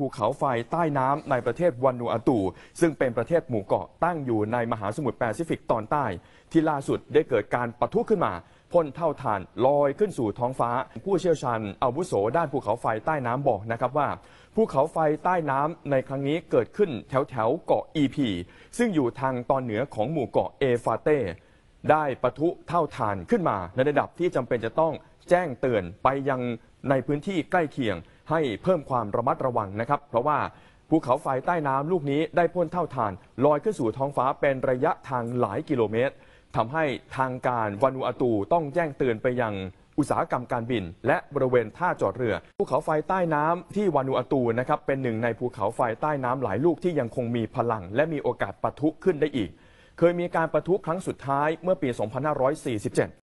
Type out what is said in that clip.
ภูเขาไฟใต้น้ำในประเทศวานูอาตู ซึ่งเป็นประเทศหมู่เกาะตั้งอยู่ในมหาสมุทรแปซิฟิกตอนใต้ ที่ล่าสุดได้เกิดการปะทุขึ้นมาพ่นเท่าฐานลอยขึ้นสู่ท้องฟ้า ผู้เชี่ยวชาญอาวุโสด้านภูเขาไฟใต้น้ำบอกนะครับว่า ภูเขาไฟใต้น้ำในครั้งนี้เกิดขึ้นแถวแถวเกาะอีพีซึ่งอยู่ทางตอนเหนือของหมู่เกาะเอฟาเต้ได้ปะทุเท่าฐานขึ้นมา ในระดับที่จำเป็นจะต้องแจ้งเตือนไปยังในพื้นที่ใกล้เคียงให้เพิ่มความระมัดระวังนะครับเพราะว่าภูเขาไฟใต้น้ำลูกนี้ได้พ่นเท่าทาน ลอยขึ้นสู่ท้องฟ้าเป็นระยะทางหลายกิโลเมตรทำให้ทางการวานูอาตูต้องแจ้งเตือนไปยังอุตสาหกรรมการบิน และบริเวณท่าจอดเรือ ภูเขาไฟใต้น้ำที่วานูอาตูนะครับเป็นหนึ่งในภูเขาไฟใต้น้ำหลายลูกที่ยังคงมีพลัง และมีโอกาสปะทุขึ้นได้อีก เคยมีการปะทุครั้งสุดท้ายเมื่อปี 2547